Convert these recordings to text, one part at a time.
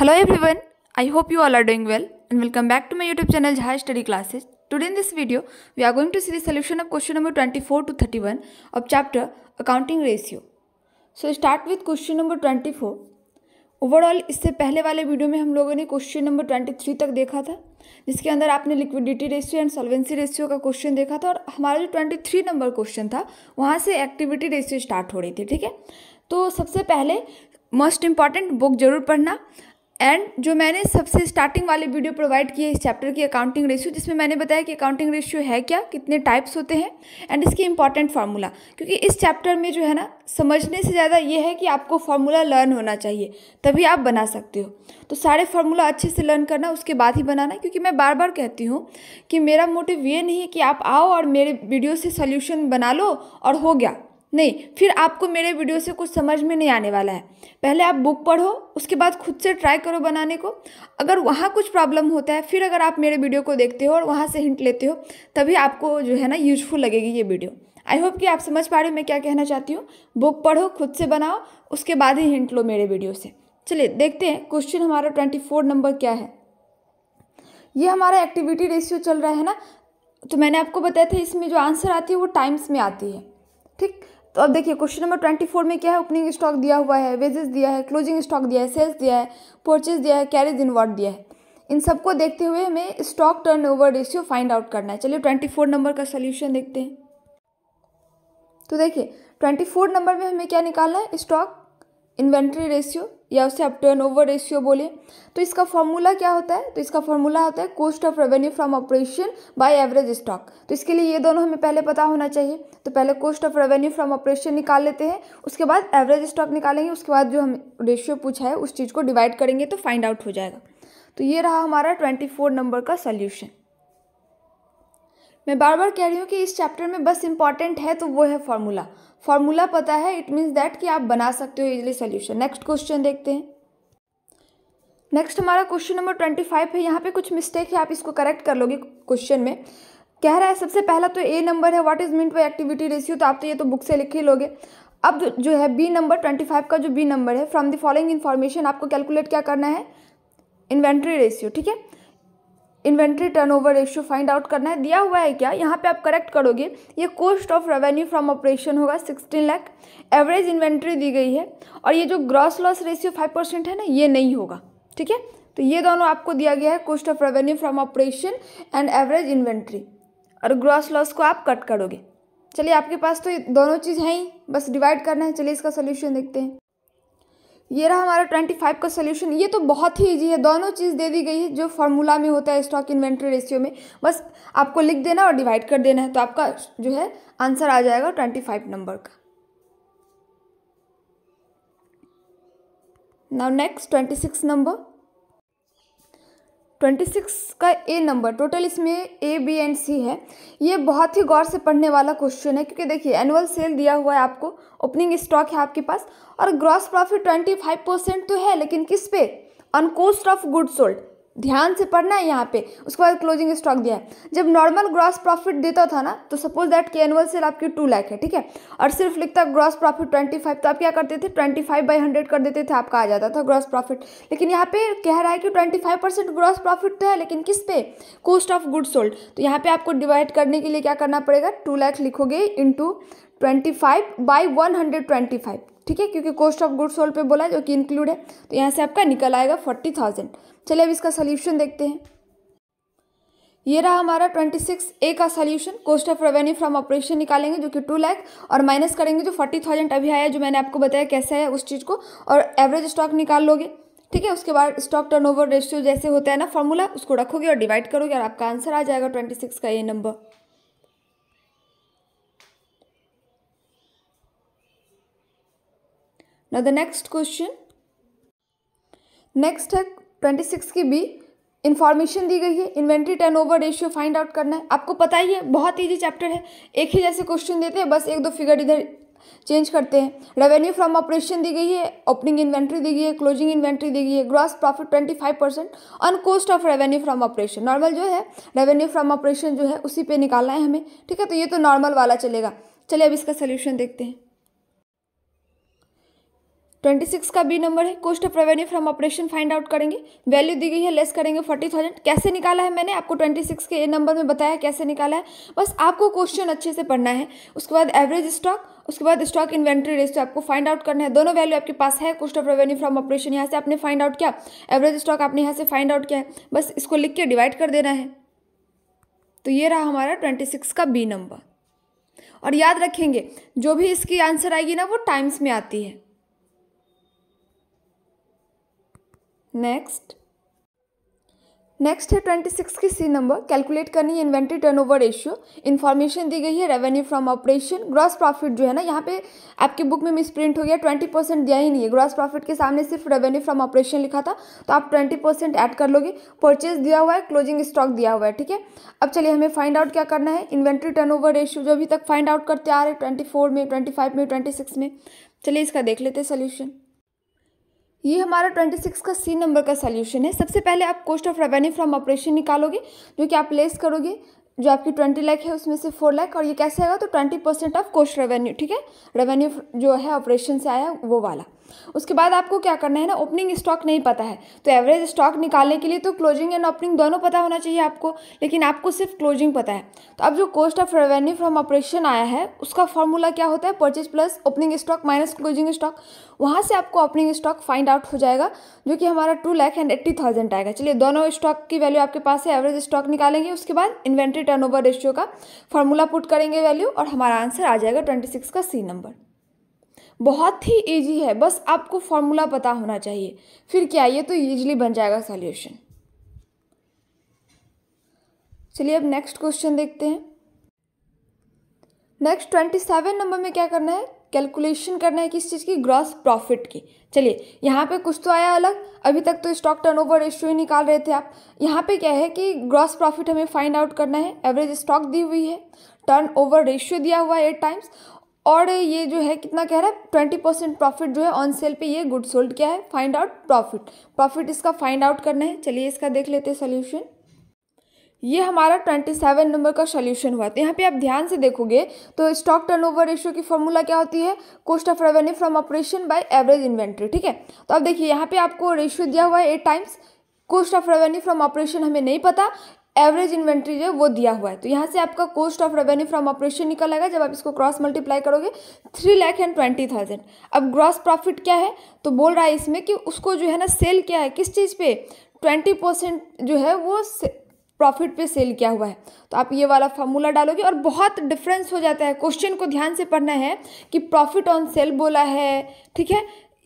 Hello everyone, I hope you all are doing well and welcome back to my YouTube channel Jhai Study Classes. Today in this video, we are going to see the solution of question number 24 to 31 of chapter Accounting Ratio. So start with question number 24. Overall इससे पहले वाले video में हम लोगों ने question number 23 तक देखा था जिसके अंदर आपने liquidity ratio and solvency ratio का क्वेश्चन देखा था और हमारा जो 23 नंबर क्वेश्चन था वहाँ से एक्टिविटी रेशियो स्टार्ट हो रही थी ठीक है तो सबसे पहले मोस्ट इम्पॉर्टेंट बुक जरूर पढ़ना एंड जो मैंने सबसे स्टार्टिंग वाले वीडियो प्रोवाइड किए इस चैप्टर की अकाउंटिंग रेशियो जिसमें मैंने बताया कि अकाउंटिंग रेशियो है क्या कितने टाइप्स होते हैं एंड इसके इंपॉर्टेंट फार्मूला क्योंकि इस चैप्टर में जो है ना समझने से ज़्यादा ये है कि आपको फार्मूला लर्न होना चाहिए तभी आप बना सकते हो तो सारे फार्मूला अच्छे से लर्न करना उसके बाद ही बनाना क्योंकि मैं बार बार कहती हूँ कि मेरा मोटिव ये नहीं है कि आप आओ और मेरे वीडियो से सोल्यूशन बना लो और हो गया नहीं फिर आपको मेरे वीडियो से कुछ समझ में नहीं आने वाला है पहले आप बुक पढ़ो उसके बाद खुद से ट्राई करो बनाने को अगर वहाँ कुछ प्रॉब्लम होता है फिर अगर आप मेरे वीडियो को देखते हो और वहाँ से हिंट लेते हो तभी आपको जो है ना यूजफुल लगेगी ये वीडियो आई होप कि आप समझ पा रहे हो मैं क्या कहना चाहती हूँ बुक पढ़ो खुद से बनाओ उसके बाद ही हिंट लो मेरे वीडियो से चलिए देखते हैं क्वेश्चन हमारा ट्वेंटी फोर नंबर क्या है ये हमारा एक्टिविटी रेशियो चल रहा है ना तो मैंने आपको बताया था इसमें जो आंसर आती है वो टाइम्स में आती है ठीक तो अब देखिए क्वेश्चन नंबर ट्वेंटी फोर में क्या है ओपनिंग स्टॉक दिया हुआ है वेजेस दिया है क्लोजिंग स्टॉक दिया है सेल्स दिया है परचेज दिया है कैरेज वॉट दिया है इन सबको देखते हुए हमें stock turnover ratio find out करना है चलिए ट्वेंटी फोर नंबर का सोल्यूशन देखते हैं तो देखिए ट्वेंटी फोर नंबर में हमें क्या निकालना है स्टॉक इन्वेंट्री रेशियो या उसे आप टर्न ओवर रेशियो बोले तो इसका फॉर्मूला क्या होता है तो इसका फॉर्मूला होता है cost of revenue from operation by average stock तो इसके लिए ये दोनों हमें पहले पता होना चाहिए तो पहले cost of revenue from operation निकाल लेते हैं उसके बाद एवरेज स्टॉक निकालेंगे उसके बाद जो हम रेशियो पूछा है उस चीज़ को डिवाइड करेंगे तो फाइंड आउट हो जाएगा तो ये रहा हमारा ट्वेंटी फोर नंबर का सोल्यूशन मैं बार बार कह रही हूँ कि इस चैप्टर में बस इंपॉर्टेंट है तो वो है फॉर्मूला फार्मूला पता है इट मीन्स दैट कि आप बना सकते हो इजली सोल्यूशन नेक्स्ट क्वेश्चन देखते हैं नेक्स्ट हमारा क्वेश्चन नंबर ट्वेंटी फाइव है यहाँ पे कुछ मिस्टेक है आप इसको करेक्ट कर लोगे क्वेश्चन में कह रहा है सबसे पहला तो ए नंबर है what is mean by activity ratio तो आप तो ये तो बुक से लिख ही लोगे अब जो है बी नंबर ट्वेंटी फाइव का जो बी नंबर है फ्रॉम द फॉलोइंग इन्फॉर्मेशन आपको कैलकुलेट क्या करना है इन्वेंट्री रेशियो ठीक है inventory turnover ratio find out करना है दिया हुआ है क्या यहाँ पे आप करेक्ट करोगे ये cost of revenue from operation होगा सिक्सटीन लाख एवरेज इन्वेंट्री दी गई है और ये जो gross loss ratio five percent है ना ये नहीं होगा ठीक है तो ये दोनों आपको दिया गया है cost of revenue from operation and average inventory और ग्रॉस लॉस को आप कट करोगे चलिए आपके पास तो दोनों चीज़ हैं ही बस डिवाइड करना है चलिए इसका सोल्यूशन देखते हैं ये रहा हमारा 25 का सोल्यूशन ये तो बहुत ही ईजी है दोनों चीज़ दे दी गई है जो फार्मूला में होता है स्टॉक इन्वेंट्री रेशियो में बस आपको लिख देना और डिवाइड कर देना है तो आपका जो है आंसर आ जाएगा 25 नंबर का now next 26 number twenty six का ए नंबर टोटल इसमें ए बी एंड सी है ये बहुत ही गौर से पढ़ने वाला क्वेश्चन है क्योंकि देखिए एनुअल सेल दिया हुआ है आपको ओपनिंग स्टॉक है आपके पास और gross profit twenty five percent तो है लेकिन किस पे on cost of good sold ध्यान से पढ़ना है यहाँ पे उसके बाद क्लोजिंग स्टॉक दिया है जब नॉर्मल ग्रॉस प्रॉफिट देता था ना तो सपोज दैट के एनुअल सेल आपकी टू लाख है ठीक है और सिर्फ लिखता ग्रॉस प्रॉफिट ट्वेंटी फाइव तो आप क्या करते थे ट्वेंटी फाइव बाई हंड्रेड कर देते थे आपका आ जाता था ग्रॉस प्रॉफिट लेकिन यहाँ पे कह रहा है कि twenty five percent gross profit तो है लेकिन किस पे कॉस्ट ऑफ गुड सोल्ड तो यहाँ पे आपको डिवाइड करने के लिए क्या करना पड़ेगा टू लाख लिखोगे to twenty five by one hundred twenty five ठीक है क्योंकि कॉस्ट ऑफ गुड सोल्ड पर बोला जो कि इंक्लूड है तो यहाँ से आपका निकल आएगा फोर्टी थाउजेंड चलिए अब इसका सोल्यूशन देखते हैं ये रहा हमारा ट्वेंटी सिक्स ए का solution cost of revenue from operation निकालेंगे जो कि टू लाख और माइनस करेंगे जो फोर्टी थाउजेंड अभी आया जो मैंने आपको बताया कैसा है उस चीज़ को और एवरेज स्टॉक निकाल लोगे ठीक है उसके बाद स्टॉक टर्नओवर रेशियो जैसे होता है ना फॉर्मूला उसको रखोगे और डिवाइड करोगे और आपका आंसर आ जाएगा ट्वेंटी सिक्स का ये नंबर नेक्स्ट क्वेश्चन नेक्स्ट है ट्वेंटी सिक्स की बी इन्फॉर्मेशन दी गई है inventory turn over ratio find out करना है आपको पता ही है बहुत ईजी चैप्टर है एक ही जैसे क्वेश्चन देते हैं बस एक दो फिगर इधर चेंज करते हैं रेवेन्यू फ्रॉम ऑपरेशन दी गई है ओपनिंग इन्वेंट्री दी गई है क्लोजिंग इन्वेंट्री दी गई है gross profit twenty five percent on cost of revenue from operation normal जो है रेवेन्यू फ्रॉम ऑपरेशन जो है उसी पे निकालना है हमें ठीक है तो ये तो नॉर्मल वाला चलेगा चलिए अब इसका सोल्यूशन देखते हैं ट्वेंटी सिक्स का बी नंबर है cost of revenue from operation find out करेंगे वैल्यू दी गई है लेस करेंगे फोर्टी थाउजेंड कैसे निकाला है मैंने आपको ट्वेंटी सिक्स के ए नंबर में बताया कैसे निकाला है बस आपको क्वेश्चन अच्छे से पढ़ना है उसके बाद एवरेज स्टॉक उसके बाद स्टॉक इन्वेंट्री रेस्ट आपको फाइंड आउट करना है दोनों वैल्यू आपके पास है cost of revenue from operation यहाँ से आपने फाइंड आउट किया एवरेज स्टॉक आपने यहाँ से फाइंड आउट किया है बस इसको लिख के डिवाइड कर देना है तो ये रहा हमारा ट्वेंटी सिक्स का बी नंबर और याद रखेंगे जो भी इसकी आंसर आएगी ना वो टाइम्स में आती है नेक्स्ट नेक्स्ट है ट्वेंटी सिक्स की सी नंबर कैलकुलेट करनी है इन्वेंट्री टर्नओवर रेशियो इन्फॉर्मेशन दी गई है revenue from operation gross profit जो है ना यहाँ पे आपकी बुक में मिस प्रिंट हो गया ट्वेंटी परसेंट दिया ही नहीं है ग्रॉस प्रॉफिट के सामने सिर्फ रेवेन्यू फ्रॉम ऑपरेशन लिखा था तो आप ट्वेंटी परसेंट ऐड कर लोगे परचेज दिया हुआ है क्लोजिंग स्टॉक दिया हुआ है ठीक है अब चलिए हमें फाइंड आउट क्या करना है इन्वेंट्री ओवर रेशियो जो अभी तक फाइंड आउट करते आ रहे हैं ट्वेंटी फोर में ट्वेंटी फाइव में ट्वेंटी सिक्स में चलिए इसका देख लेते हैं सोल्यूशन ये हमारा 26 का सी नंबर का सोल्यूशन है सबसे पहले आप cost of revenue from operation निकालोगे जो कि आप प्लेस करोगे जो आपकी ट्वेंटी लाख है उसमें से फोर लाख और ये कैसे आएगा तो twenty percent of cost revenue ठीक है रेवेन्यू जो है ऑपरेशन से आया वो वाला उसके बाद आपको क्या करना है ना ओपनिंग स्टॉक नहीं पता है तो एवरेज स्टॉक निकालने के लिए तो क्लोजिंग एंड ओपनिंग दोनों पता होना चाहिए आपको लेकिन आपको सिर्फ क्लोजिंग पता है तो अब जो cost of revenue from operation आया है उसका फॉर्मूला क्या होता है purchase plus opening stock minus closing stock वहाँ से आपको ओपनिंग स्टॉक फाइंड आउट हो जाएगा जो कि हमारा two lakh and eighty thousand आएगा चलिए दोनों स्टॉक की वैल्यू आपके पास है एवरेज स्टॉक निकालेंगे उसके बाद इन्वेंट्री टर्नओवर रेशियो का फॉर्मूला पुट करेंगे वैल्यू और हमारा आंसर आ जाएगा ट्वेंटी सिक्स का सी नंबर बहुत ही ईजी है बस आपको फॉर्मूला पता होना चाहिए फिर क्या ये तो ईजिली बन जाएगा सॉल्यूशन चलिए अब नेक्स्ट क्वेश्चन देखते हैं नेक्स्ट ट्वेंटी सेवन नंबर में क्या करना है कैलकुलेशन करना है किस चीज़ की ग्रॉस प्रॉफिट की चलिए यहाँ पे कुछ तो आया अलग अभी तक तो स्टॉक टर्नओवर रेशियो ही निकाल रहे थे आप यहाँ पे क्या है कि ग्रॉस प्रॉफिट हमें फाइंड आउट करना है एवरेज स्टॉक दी हुई है टर्नओवर रेशियो दिया हुआ है एट टाइम्स और ये जो है कितना कह रहा है ट्वेंटी परसेंट प्रॉफिट जो है ऑन सेल पे ये गुड सोल्ड क्या है फाइंड आउट प्रॉफिट प्रॉफिट इसका फाइंड आउट करना है चलिए इसका देख लेते हैं सोल्यूशन ये हमारा 27 नंबर का सोल्यूशन हुआ तो यहाँ पे आप ध्यान से देखोगे तो स्टॉक टर्नओवर रेशियो की फॉर्मूला क्या होती है cost of revenue from operation by average inventory ठीक है तो अब देखिए यहाँ पे आपको रेशियो दिया हुआ है eight times cost of revenue from operation हमें नहीं पता एवरेज इन्वेंट्री जो है वो दिया हुआ है तो यहाँ से आपका cost of revenue from operation निकल आएगा जब आप इसको क्रॉस मल्टीप्लाई करोगे three lakh and twenty thousand अब ग्रॉस प्रॉफिट क्या है तो बोल रहा है इसमें कि उसको जो है ना सेल क्या है किस चीज़ पे ट्वेंटी परसेंट जो है वो प्रॉफिट पे सेल किया हुआ है तो आप ये वाला फार्मूला डालोगे और बहुत डिफरेंस हो जाता है क्वेश्चन को ध्यान से पढ़ना है कि प्रॉफिट ऑन सेल बोला है ठीक है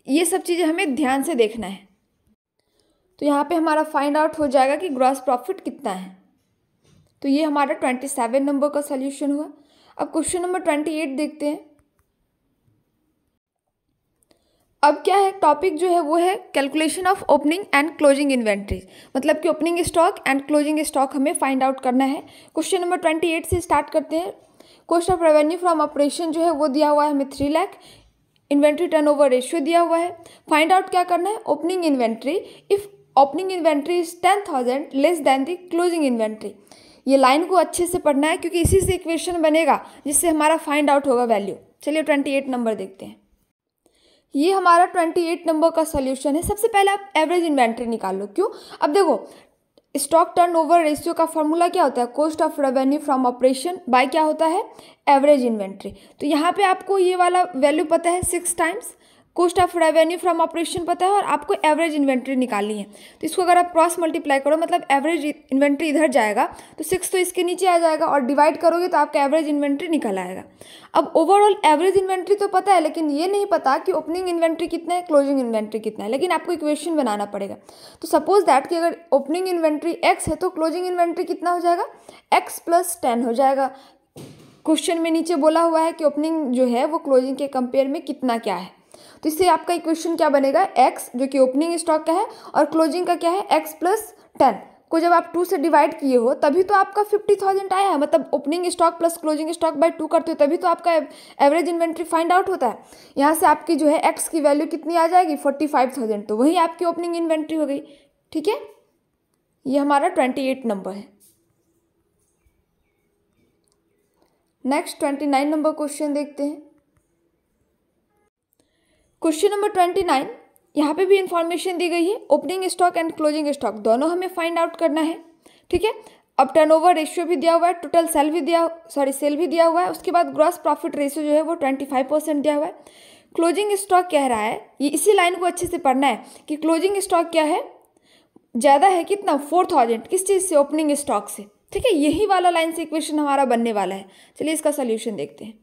ये सब चीज़ें हमें ध्यान से देखना है तो यहाँ पे हमारा फाइंड आउट हो जाएगा कि ग्रॉस प्रॉफिट कितना है तो ये हमारा ट्वेंटी सेवन नंबर का सोल्यूशन हुआ अब क्वेश्चन नंबर ट्वेंटी एट देखते हैं अब क्या है टॉपिक जो है वो है calculation of opening and closing inventories मतलब कि opening stock and closing stock हमें फाइंड आउट करना है क्वेश्चन नंबर ट्वेंटी एट से स्टार्ट करते हैं question of revenue from operation जो है वो दिया हुआ है हमें three lakh inventory over ratio दिया हुआ है फाइंड आउट क्या करना है opening inventory if opening inventory is ten thousand less than the closing inventory ये लाइन को अच्छे से पढ़ना है क्योंकि इसी से इक्वेशन बनेगा जिससे हमारा फाइंड आउट होगा वैल्यू चलिए ट्वेंटी एट नंबर देखते हैं ये हमारा 28 नंबर का सोल्यूशन है सबसे पहले आप एवरेज इन्वेंट्री निकाल लो क्यों अब देखो स्टॉक टर्नओवर रेशियो का फॉर्मूला क्या होता है cost of revenue from operation by क्या होता है एवरेज इन्वेंट्री तो यहाँ पे आपको ये वाला वैल्यू पता है six times cost of revenue from operation पता है और आपको एवरेज इन्वेंट्री निकालनी है तो इसको अगर आप क्रॉस मल्टीप्लाई करो मतलब एवरेज इन्वेंट्री इधर जाएगा तो सिक्स तो इसके नीचे आ जाएगा और डिवाइड करोगे तो आपका एवरेज इन्वेंट्री निकल आएगा अब ओवरऑल एवरेज इन्वेंट्री तो पता है लेकिन ये नहीं पता कि ओपनिंग इन्वेंट्री कितना है क्लोजिंग इन्वेंट्री कितना है लेकिन आपको इक्वेशन बनाना पड़ेगा तो सपोज दैट कि अगर ओपनिंग इन्वेंट्री एक्स है तो क्लोजिंग इन्वेंट्री कितना हो जाएगा एक्स प्लस टेन हो जाएगा क्वेश्चन में नीचे बोला हुआ है कि ओपनिंग जो है वो क्लोजिंग के कंपेयर में कितना क्या है तो इससे आपका इक्वेशन क्या बनेगा एक्स जो कि ओपनिंग स्टॉक का है और क्लोजिंग का क्या है एक्स प्लस टेन को जब आप टू से डिवाइड किए हो तभी तो आपका फिफ्टी थाउजेंड आया है मतलब opening stock plus closing stock by two करते हो तभी तो आपका एवरेज इन्वेंट्री फाइंड आउट होता है यहाँ से आपकी जो है एक्स की वैल्यू कितनी आ जाएगी फोर्टी फाइव थाउजेंड तो वही आपकी ओपनिंग इन्वेंट्री हो गई ठीक है ये हमारा ट्वेंटी एट नंबर है next twenty nine number question देखते हैं क्वेश्चन नंबर ट्वेंटी नाइन यहाँ पे भी इन्फॉर्मेशन दी गई है opening stock and closing stock दोनों हमें फाइंड आउट करना है ठीक है अब टर्नओवर रेशियो भी दिया हुआ है टोटल सेल भी दिया सॉरी सेल भी दिया हुआ है उसके बाद ग्रॉस प्रॉफिट रेशियो जो है वो ट्वेंटी फाइव परसेंट दिया हुआ है क्लोजिंग स्टॉक कह रहा है ये इसी लाइन को अच्छे से पढ़ना है कि क्लोजिंग स्टॉक क्या है ज़्यादा है कितना फोर थाउजेंड किस चीज़ से ओपनिंग स्टॉक से ठीक है यही वाला लाइन से इक्वेशन हमारा बनने वाला है चलिए इसका सोल्यूशन देखते हैं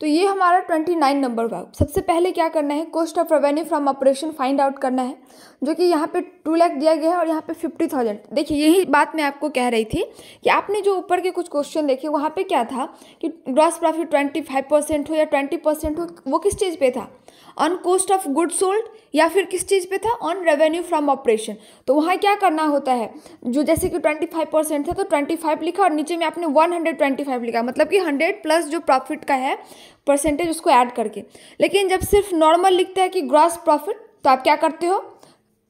तो ये हमारा ट्वेंटी नाइन नंबर हुआ सबसे पहले क्या करना है cost of revenue from operation find out करना है जो कि यहाँ पे टू लाख दिया गया है और यहाँ पे फिफ्टी थाउजेंड देखिए यही बात मैं आपको कह रही थी कि आपने जो ऊपर के कुछ क्वेश्चन देखे वहाँ पे क्या था कि gross profit twenty five percent हो या ट्वेंटी परसेंट हो वो किस चीज़ पे था on cost of good sold या फिर किस चीज़ पे था ऑन रेवेन्यू फ्रॉम ऑपरेशन तो वहाँ क्या करना होता है जो जैसे कि ट्वेंटी फाइव परसेंट था तो ट्वेंटी फाइव लिखा और नीचे में आपने वन हंड्रेड ट्वेंटी फाइव लिखा मतलब कि हंड्रेड प्लस जो प्रॉफिट का है परसेंटेज उसको ऐड करके लेकिन जब सिर्फ नॉर्मल लिखते हैं कि ग्रॉस प्रॉफिट तो आप क्या करते हो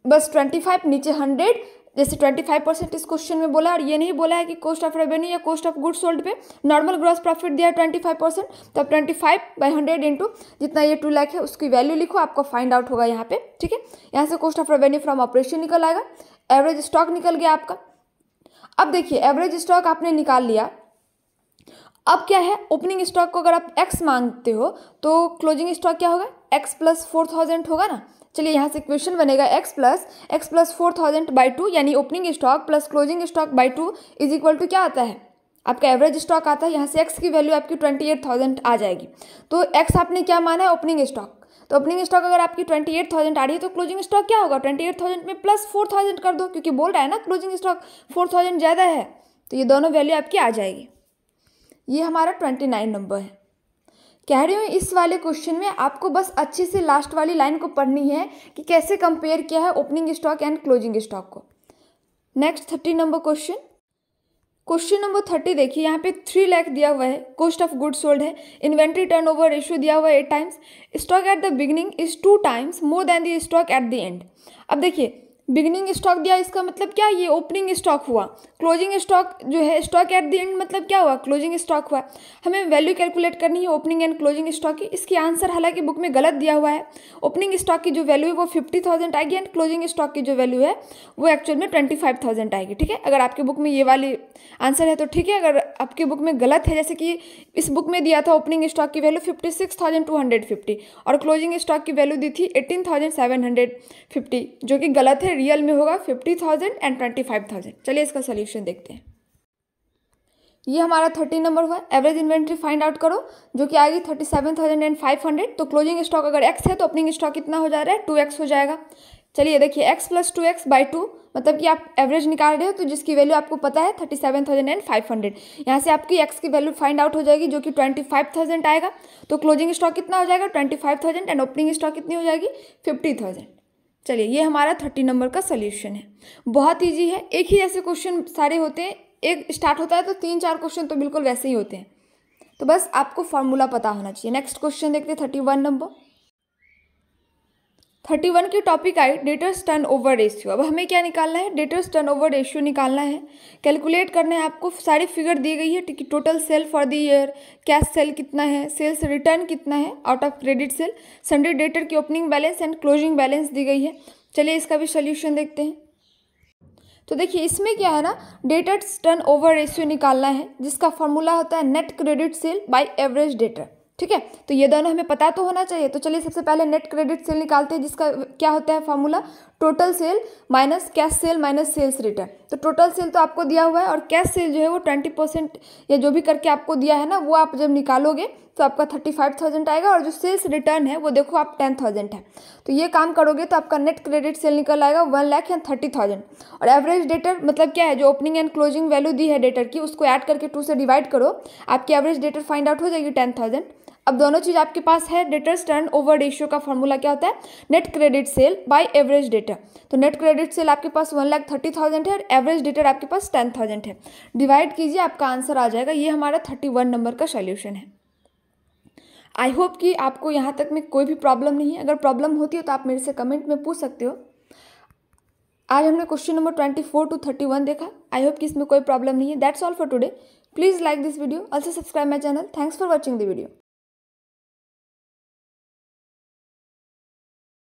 बस ट्वेंटी फाइव नीचे हंड्रेड जैसे ट्वेंटी फाइव परसेंट इस क्वेश्चन में बोला और ये नहीं बोला है कि कोस्ट ऑफ रेवेन्यू या कोस्ट ऑफ गुड्स सोल्ड पे नॉर्मल ग्रॉस प्रॉफिट दिया है ट्वेंटी फाइव परसेंट तो आप twenty five by hundred into जितना ये टू लाख है उसकी वैल्यू लिखो आपको फाइंड आउट होगा यहाँ पे ठीक है यहाँ से cost of revenue from operation निकल आएगा एवरेज स्टॉक निकल गया आपका अब देखिए एवरेज स्टॉक आपने निकाल लिया अब क्या है ओपनिंग स्टॉक को अगर आप एक्स मांगते हो तो क्लोजिंग स्टॉक क्या होगा एक्स प्लस फोर थाउजेंड होगा ना चलिए यहाँ से क्वेश्चन बनेगा x plus x plus four thousand by two यानी opening stock plus closing stock by two is equal to क्या आता है आपका एवरेज स्टॉक आता है यहाँ से एक्स की वैल्यू आपकी ट्वेंटी एट थाउजेंड आ जाएगी तो एक्स आपने क्या माना है ओपनिंग स्टॉक तो ओपनिंग स्टॉक अगर आपकी ट्वेंटी एट थाउजेंड आ रही है तो क्लोजिंग स्टॉक क्या होगा ट्वेंटी एट थाउजेंड में प्लस फोर थाउजेंड कर दो क्योंकि बोल रहा है ना क्लोजिंग स्टॉक फोर थाउजेंड ज़्यादा है तो ये दोनों वैल्यू आपकी आ जाएगी ये हमारा ट्वेंटी नाइन नंबर है कह रही हूँ इस वाले क्वेश्चन में आपको बस अच्छे से लास्ट वाली लाइन को पढ़नी है कि कैसे कंपेयर किया है opening stock and closing stock को next thirty number question question number thirty देखिए यहाँ पे थ्री लैख दिया हुआ है कॉस्ट ऑफ गुड सोल्ड है इन्वेंट्री टर्न ओवर रेशियो दिया हुआ है eight times stock at the beginning is two times more than the stock at the end अब देखिए बिगनिंग स्टॉक दिया इसका मतलब क्या ये ओपनिंग स्टॉक हुआ क्लोजिंग स्टॉक जो है स्टॉक एट द एंड मतलब क्या हुआ क्लोजिंग स्टॉक हुआ हमें वैल्यू कैलकुलेट करनी है ओपनिंग एंड क्लोजिंग स्टॉक की इसकी आंसर हालांकि बुक में गलत दिया हुआ है ओपनिंग स्टॉक की जो वैल्यू है वो फिफ्टी थाउजेंड आएगी एंड क्लोजिंग स्टॉक की जो वैल्यू है वो एक्चुअल में ट्वेंटी फाइव थाउजेंड आएगी ठीक है अगर आपके बुक में ये वाली आंसर है तो ठीक है अगर आपके बुक में गलत है जैसे कि इस बुक में दिया था ओपनिंग स्टॉक की value fifty six thousand two hundred fifty और क्लोजिंग स्टॉक की वैल्यू दी थी eighteen thousand seven hundred fifty जो कि गलत है रियल में होगा fifty thousand and twenty five thousand चलिए इसका सोल्यूशन देखते हैं ये हमारा थर्टी नंबर हुआ एवरेज इन्वेंट्री फाइंड आउट करो जो कि आएगी thirty seven thousand and five hundred तो क्लोजिंग स्टॉक अगर एक्स है तो ओपनिंग स्टॉक कितना हो जा रहा है टू एक्स हो जाएगा चलिए देखिए x plus two x by two मतलब कि आप एवरेज निकाल रहे हो तो जिसकी वैल्यू आपको पता है thirty seven thousand and five hundred यहाँ से आपकी एक्स की वैल्यू फाइंड आउट हो जाएगी जो कि ट्वेंटी फाइव थाउजेंड आएगा तो क्लोजिंग स्टॉक कितना हो जाएगा twenty five thousand and opening stock कितनी हो जाएगी फिफ्टी थाउजेंड चलिए ये हमारा थर्टी नंबर का सोल्यूशन है बहुत ईजी है एक ही जैसे क्वेश्चन सारे होते हैं एक स्टार्ट होता है तो तीन चार क्वेश्चन तो बिल्कुल वैसे ही होते हैं तो बस आपको फार्मूला पता होना चाहिए नेक्स्ट क्वेश्चन देखते हैं thirty one number thirty one की टॉपिक आई डेटर्स टर्न ओवर रेशियो अब हमें क्या निकालना है डेटर्स टर्न ओवर रेशियो निकालना है कैलकुलेट करना है आपको सारी फिगर दी गई है कि total sale for the year cash sale कितना है सेल्स रिटर्न कितना है out of credit sale sundry debtor की opening balance and closing balance दी गई है चलिए इसका भी सोल्यूशन देखते हैं तो देखिए इसमें क्या है ना डेटर्स टर्न ओवर रेशियो निकालना है जिसका फॉर्मूला होता है net credit sale by average debtor ठीक है तो ये दोनों हमें पता तो होना चाहिए तो चलिए सबसे पहले नेट क्रेडिट सेल निकालते हैं जिसका क्या होता है formula total sale minus cash sale minus sales return तो टोटल सेल तो आपको दिया हुआ है और कैश सेल जो है वो ट्वेंटी परसेंट या जो भी करके आपको दिया है ना वो आप जब निकालोगे तो आपका थर्टी फाइव थाउजेंड आएगा और जो सेल्स रिटर्न है वो देखो आप टेन थाउजेंड है तो ये काम करोगे तो आपका नेट क्रेडिट सेल निकल आएगा वन लाख या थर्टी थाउजेंड और एवरेज डेटर मतलब क्या है जो ओपनिंग एंड क्लोजिंग वैल्यू दी है डेटर की उसको ऐड करके टू से डिवाइड करो आपकी एवरेज डेटर फाइंड आउट हो जाएगी टेन थाउजेंड अब दोनों चीज़ आपके पास है डेटर्स टर्न ओवर रेशियो का फॉर्मूला क्या होता है net credit sale by average debtor तो नेट क्रेडिट सेल आपके पास वन लाख थर्टी थाउजेंड है और एवरेज डेटर आपके पास टेन थाउजेंड है डिवाइड कीजिए आपका आंसर आ जाएगा ये हमारा थर्टी वन नंबर का सोल्यूशन है आई होप कि आपको यहाँ तक में कोई भी प्रॉब्लम नहीं है अगर प्रॉब्लम होती हो तो आप मेरे से कमेंट में पूछ सकते हो आज हमने question number twenty four to thirty one देखा आई होप कि इसमें कोई प्रॉब्लम नहीं है that's all for today please like this video also subscribe my channel thanks for watching the video